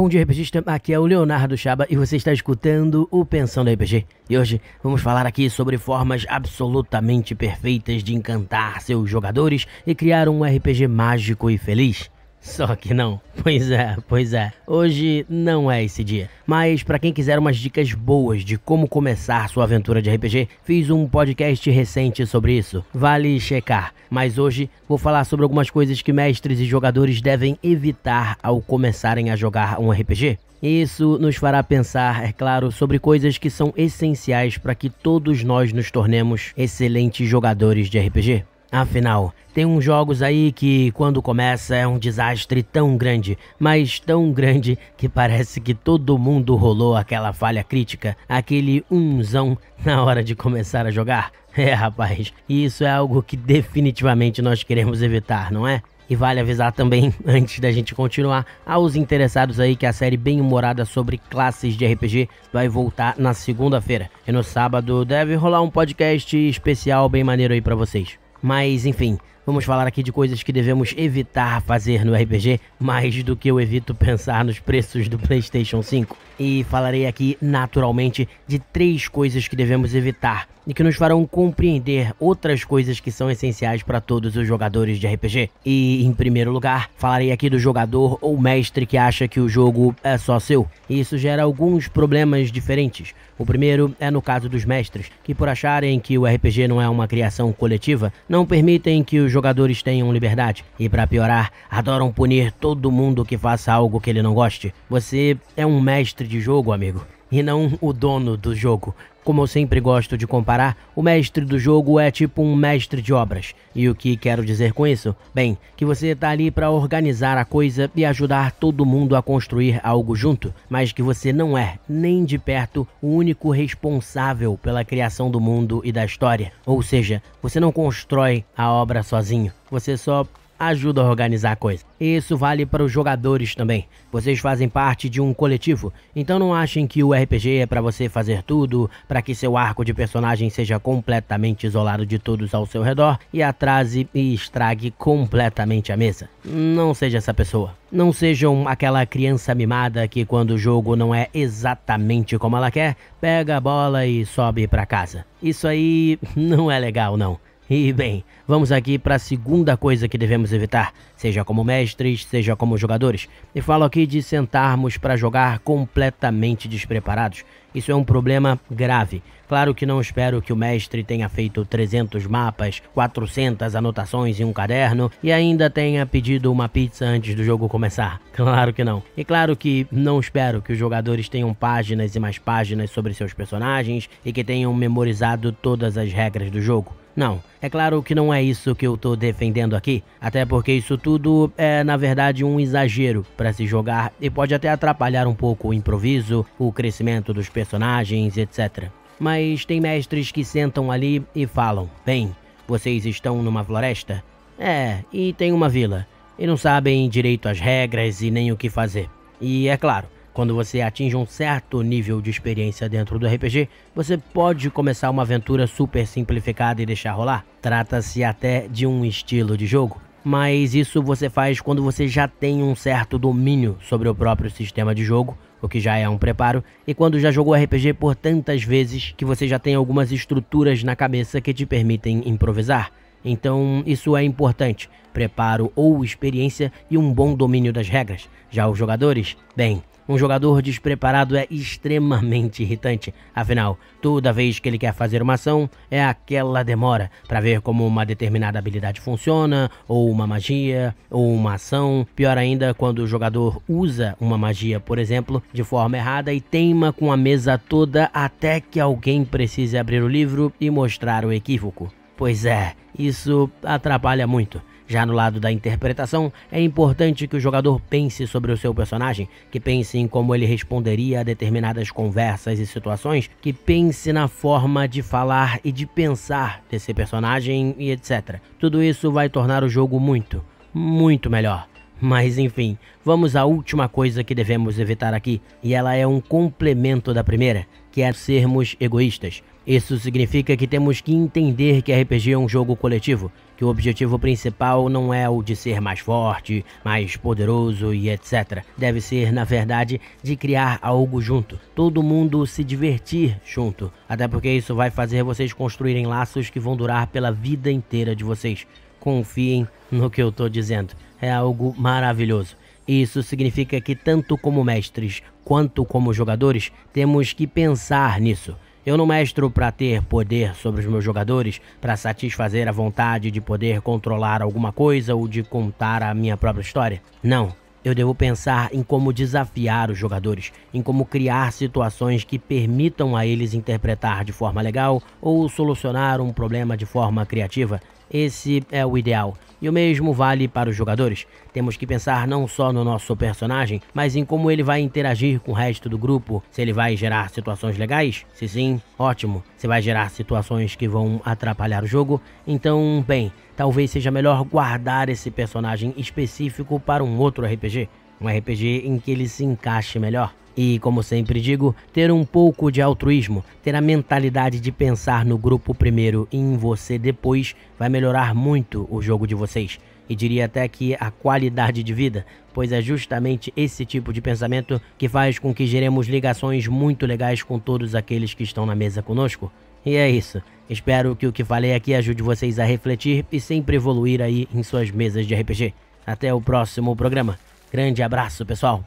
Bom dia, RPGista. Aqui é o Leonardo Chaba e você está escutando o Pensando RPG. E hoje vamos falar aqui sobre formas absolutamente perfeitas de encantar seus jogadores e criar um RPG mágico e feliz. Só que não. Pois é, pois é. Hoje não é esse dia. Mas para quem quiser umas dicas boas de como começar sua aventura de RPG, fiz um podcast recente sobre isso. Vale checar. Mas hoje vou falar sobre algumas coisas que mestres e jogadores devem evitar ao começarem a jogar um RPG. Isso nos fará pensar, é claro, sobre coisas que são essenciais para que todos nós nos tornemos excelentes jogadores de RPG. Afinal, tem uns jogos aí que, quando começa, é um desastre tão grande, mas tão grande que parece que todo mundo rolou aquela falha crítica, aquele unzão na hora de começar a jogar. É, rapaz, isso é algo que definitivamente nós queremos evitar, não é? E vale avisar também, antes da gente continuar, aos interessados aí que a série bem humorada sobre classes de RPG vai voltar na segunda-feira. E no sábado deve rolar um podcast especial bem maneiro aí para vocês. Mas enfim, Vamos falar aqui de coisas que devemos evitar fazer no RPG, mais do que eu evito pensar nos preços do PlayStation 5. E falarei aqui, naturalmente, de três coisas que devemos evitar e que nos farão compreender outras coisas que são essenciais para todos os jogadores de RPG. E, em primeiro lugar, falarei aqui do jogador ou mestre que acha que o jogo é só seu. E isso gera alguns problemas diferentes. O primeiro é no caso dos mestres, que, por acharem que o RPG não é uma criação coletiva, não permitem que os os jogadores tenham liberdade e, para piorar, adoram punir todo mundo que faça algo que ele não goste. Você é um mestre de jogo, amigo, e não o dono do jogo. Como eu sempre gosto de comparar, o mestre do jogo é tipo um mestre de obras. E o que quero dizer com isso? Bem, que você tá ali para organizar a coisa e ajudar todo mundo a construir algo junto, mas que você não é, nem de perto, o único responsável pela criação do mundo e da história. Ou seja, você não constrói a obra sozinho. Você só ajuda a organizar a coisa. Isso vale para os jogadores também. Vocês fazem parte de um coletivo, então não achem que o RPG é para você fazer tudo, para que seu arco de personagem seja completamente isolado de todos ao seu redor e atrase e estrague completamente a mesa. Não seja essa pessoa. Não sejam aquela criança mimada que quando o jogo não é exatamente como ela quer, pega a bola e sobe para casa. Isso aí não é legal não. E bem, vamos aqui para a segunda coisa que devemos evitar, seja como mestres, seja como jogadores. E falo aqui de sentarmos para jogar completamente despreparados. Isso é um problema grave. Claro que não espero que o mestre tenha feito 300 mapas, 400 anotações em um caderno e ainda tenha pedido uma pizza antes do jogo começar. Claro que não. E claro que não espero que os jogadores tenham páginas e mais páginas sobre seus personagens e que tenham memorizado todas as regras do jogo. Não, é claro que não é isso que eu tô defendendo aqui, até porque isso tudo é na verdade um exagero para se jogar e pode até atrapalhar um pouco o improviso, o crescimento dos personagens, etc. Mas tem mestres que sentam ali e falam: "Bem, vocês estão numa floresta? É, e tem uma vila. E não sabem direito as regras e nem o que fazer. E é claro, quando você atinge um certo nível de experiência dentro do RPG, você pode começar uma aventura super simplificada e deixar rolar. Trata-se até de um estilo de jogo, mas isso você faz quando você já tem um certo domínio sobre o próprio sistema de jogo, o que já é um preparo, e quando já jogou RPG por tantas vezes que você já tem algumas estruturas na cabeça que te permitem improvisar. Então, isso é importante: preparo ou experiência e um bom domínio das regras. Já os jogadores, bem, um jogador despreparado é extremamente irritante. Afinal, toda vez que ele quer fazer uma ação, é aquela demora para ver como uma determinada habilidade funciona, ou uma magia, ou uma ação. Pior ainda, quando o jogador usa uma magia, por exemplo, de forma errada e teima com a mesa toda até que alguém precise abrir o livro e mostrar o equívoco. Pois é, isso atrapalha muito. Já no lado da interpretação, é importante que o jogador pense sobre o seu personagem, que pense em como ele responderia a determinadas conversas e situações, que pense na forma de falar e de pensar desse personagem e etc. Tudo isso vai tornar o jogo muito, muito melhor. Mas enfim, vamos à última coisa que devemos evitar aqui, e ela é um complemento da primeira, que é sermos egoístas. Isso significa que temos que entender que RPG é um jogo coletivo, que o objetivo principal não é o de ser mais forte, mais poderoso e etc. Deve ser, na verdade, de criar algo junto, todo mundo se divertir junto, até porque isso vai fazer vocês construírem laços que vão durar pela vida inteira de vocês. Confiem no que eu tô dizendo, é algo maravilhoso. Isso significa que, tanto como mestres quanto como jogadores, temos que pensar nisso. Eu não mestro para ter poder sobre os meus jogadores, para satisfazer a vontade de poder controlar alguma coisa ou de contar a minha própria história. Não. Eu devo pensar em como desafiar os jogadores, em como criar situações que permitam a eles interpretar de forma legal ou solucionar um problema de forma criativa. Esse é o ideal. E o mesmo vale para os jogadores. Temos que pensar não só no nosso personagem, mas em como ele vai interagir com o resto do grupo. Se ele vai gerar situações legais? Se sim, ótimo. Se vai gerar situações que vão atrapalhar o jogo, então, bem, talvez seja melhor guardar esse personagem específico para um outro RPG. Um RPG em que ele se encaixe melhor. E, como sempre digo, ter um pouco de altruísmo, ter a mentalidade de pensar no grupo primeiro e em você depois, vai melhorar muito o jogo de vocês. E diria até que a qualidade de vida, pois é justamente esse tipo de pensamento que faz com que geremos ligações muito legais com todos aqueles que estão na mesa conosco. E é isso. Espero que o que falei aqui ajude vocês a refletir e sempre evoluir aí em suas mesas de RPG. Até o próximo programa. Grande abraço, pessoal!